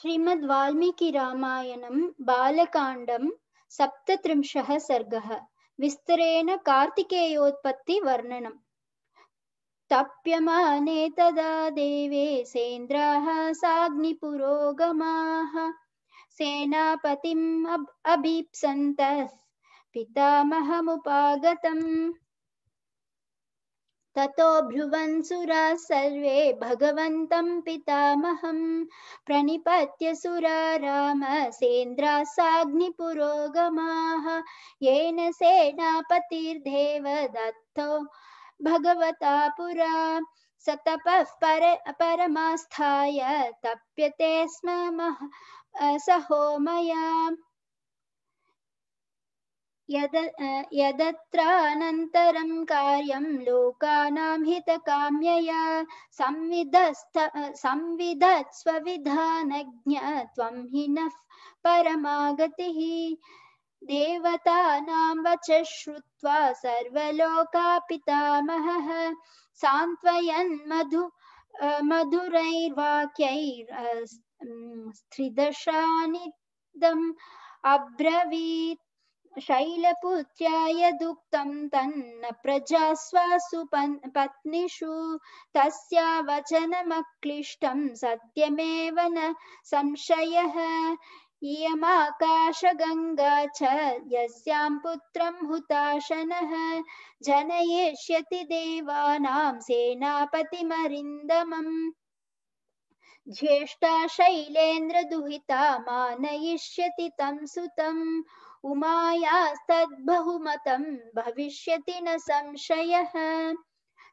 श्रीमद् वाल्मीकि रामायणं बालकाण्डं सप्तत्रिंशः सर्गः विस्तरेण कार्तिकेयोत्पत्तिवर्णनम् तप्यमाने तदा देवे सेन्द्राः साग्निपुरोगमाः सेनापतिम् अभीप्सन्तः पितामहमुपागतम् ततो ब्रुवन् सर्वे भगवन्तं पितामहं प्रणिपत्य सुरा रामसेन्द्राः साग्निपुरोगमाः येन सेनापतिर्देवदत्तो भगवता पुरा सतपः पर परमास्थाय तप्यते स्म सहोमया यद यदत्रानन्तरं कार्यं लोकानां हितकाम्यया संविधस्थ संविधत्स्वविधानज्ञ त्वं हि नः परमागतिः देवतानां वच श्रुत्वा सर्वलोका पितामहः सान्त्वयन् मधु मधुरैर्वाक्यैस्त्रिदशानिदम् अब्रवीत् शैलपुत्र्याय दुक्तं तन्न प्रजास्वासु पत्निषु तस्या वचनमक्लिष्टं सत्यमेव न संशयः इयमाकाशगङ्गा च यस्यां पुत्रं हुताशनः जनयिष्यति देवानां सेनापतिमरिन्दमम् ज्येष्ठा शैलेन्द्रदुहिता मानयिष्यति तं सुतम् उमायास्तद्बहुमतं भविष्यति न संशयः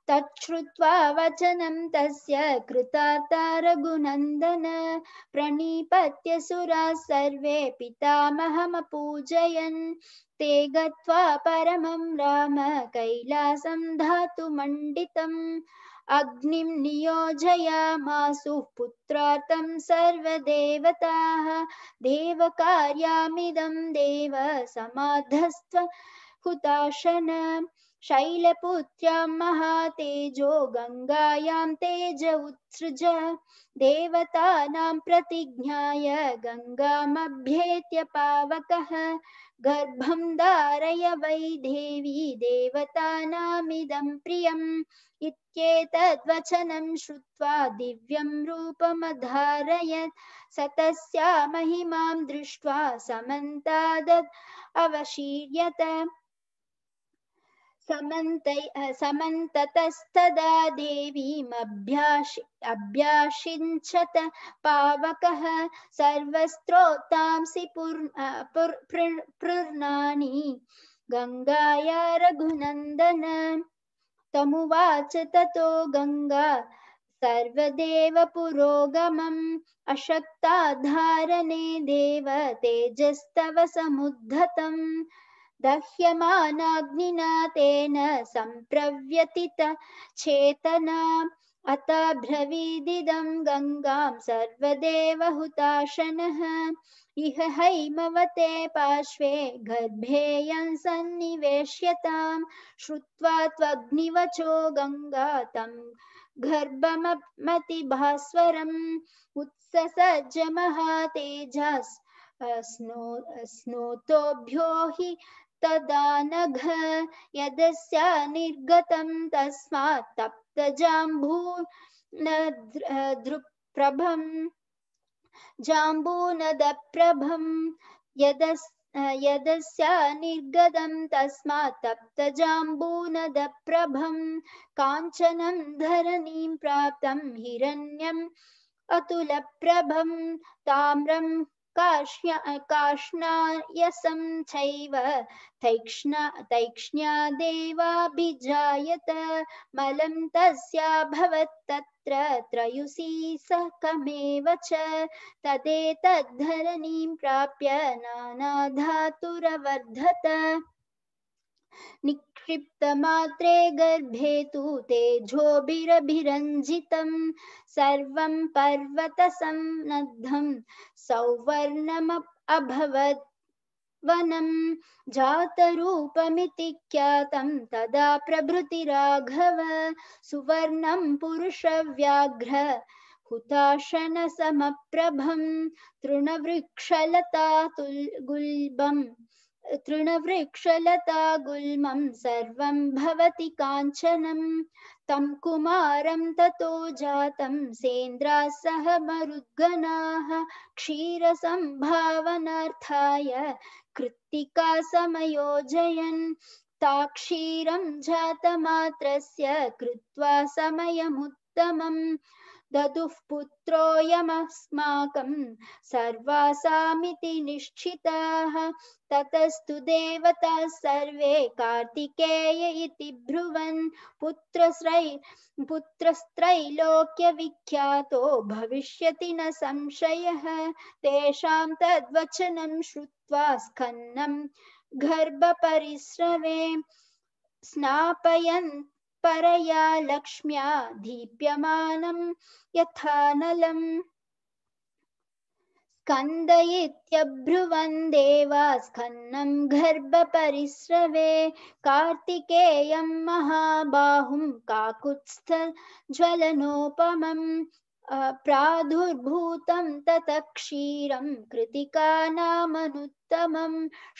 तच्छ्रुत्वा वचनं तस्य कृतार्ता रघुनन्दन प्रणीपत्य सुराः सर्वे पितामहमपूजयन् ते गत्वा परमं राम कैलासं धातुमण्डितम् अग्निं नियोजयामासुः पुत्रार्थं सर्वदेवताः देवकार्यामिदं देव समाधस्त्व हुताशन शैलपुत्र्यां महातेजो गङ्गायां तेज उत्सृज देवतानां प्रतिज्ञाय गङ्गामभ्येत्य पावकः गर्भं धारय वै देवी देवतानामिदं प्रियम् इत्येतद्वचनं श्रुत्वा दिव्यं रूपमधारयत् स तस्या महिमां दृष्ट्वा समन्तादत् अवशीर्यत समन्ततस्तदा देवीमभ्याशि अभ्याषिञ्चत पावकः सर्वस्त्रोतांसि पृर्णानि गङ्गाया रघुनन्दन तमुवाच ततो गङ्गा सर्वदेव पुरोगमम् अशक्ता धारणे देव तेजस्तव समुद्धतम् दह्यमानाग्निना तेन सम्प्रव्यतित चेतना अत ब्रवीदिदं गङ्गां सर्वदेवहुताशनः इह हैमवते पार्श्वे गर्भेयं सन्निवेश्यतां श्रुत्वा त्वग्निवचो गङ्गा तं गर्भमतिभास्वरम् उत्ससज्ज महातेजस् स्नो स्नोतोभ्यो हि निर्गत नघ यदस्य निर्गतं तस्मात् तप्तजाम्बू दृप्रभं जाम्बूनदप्रभं यदस् यदस्य निर्गतं तस्मात् तप्तजाम्बूनदप्रभं काञ्चनं धरणीं प्राप्तं हिरण्यम् अतुलप्रभं ताम्रं काष्णायसं चैव तैक्ष्णा तैक्ष्ण्यादेवाभिजायत मलं तस्याभवत्तत्र त्रयुसी सकमेव च तदेतद्धरणीं प्राप्य नानाधातुरवर्धत निक्षिप्तमात्रे गर्भे तु तेजोभिरभिरञ्जितं सर्वं पर्वतसन्नद्धं सौवर्णमप् अभवत् वनं जातरूपमिति ख्यातं तदा प्रभृतिराघव सुवर्णं पुरुषव्याघ्र हुताशनसमप्रभं तृणवृक्षलता गुल्बम् तृणवृक्षलता गुल्मं सर्वं भवति काञ्चनं तं कुमारं ततो जातं सेन्द्राः सह मरुद्गणाः क्षीरसम्भावनार्थाय समयोजयन् ता क्षीरं जातमात्रस्य कृत्वा समयमुत्तमम् ददुः पुत्रोऽयमस्माकं सर्वासामिति निश्चिताः ततस्तु देवता सर्वे कार्तिकेय इति ब्रुवन् पुत्रस्रै पुत्रस्त्रैलोक्यविख्यातो भविष्यति न संशयः तेषां तद्वचनं श्रुत्वा स्खन्नं गर्भपरिस्रवे स्नापयन् परया लक्ष्म्या दीप्यमानं यथा नलम् स्कन्द इत्यब्रुवन् देवा स्कन्नं गर्भपरिस्रवे कार्तिकेयं महाबाहुं काकुत्स्थज्वलनोपमम् प्रादुर्भूतं तत क्षीरं कृतिकानामनुत्तमं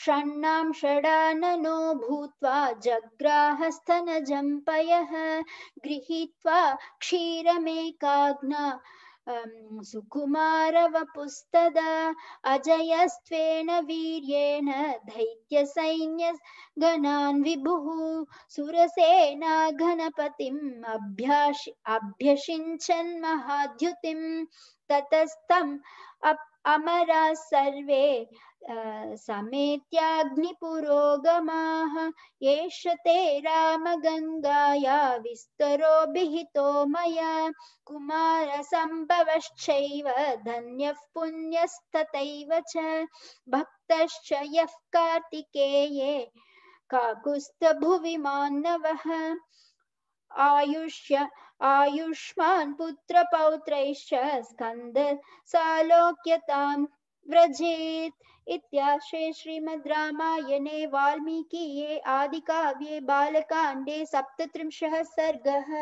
षण्णां षडाननो भूत्वा जग्राहस्तनजम्पयः गृहीत्वा क्षीरमेकाग्ना अं, सुकुमारवपुस्तद अजयस्त्वेन वीर्येण दैत्यसैन्यगणान् विभुः सुरसेना घनपतिम् अभ्याशि अभ्यषिञ्चन् महाद्युतिम् ततस्तम अमरा सर्वे समेत्याग्निपुरोगमाः एष ते रामगङ्गाया विस्तरो विहितो मया कुमारसम्भवश्चैव धन्यः पुण्यस्ततैव च भक्तश्च यः कार्तिकेये मानवः आयुष्य आयुष्मान पुत्र पौत्र स्कंद सालोक्यतां व्रजेत इत्याशे श्रीमद् रामायणे वाल्मीकिये आदिकाव्ये बालकाण्डे सप्तत्रिंशः सर्गः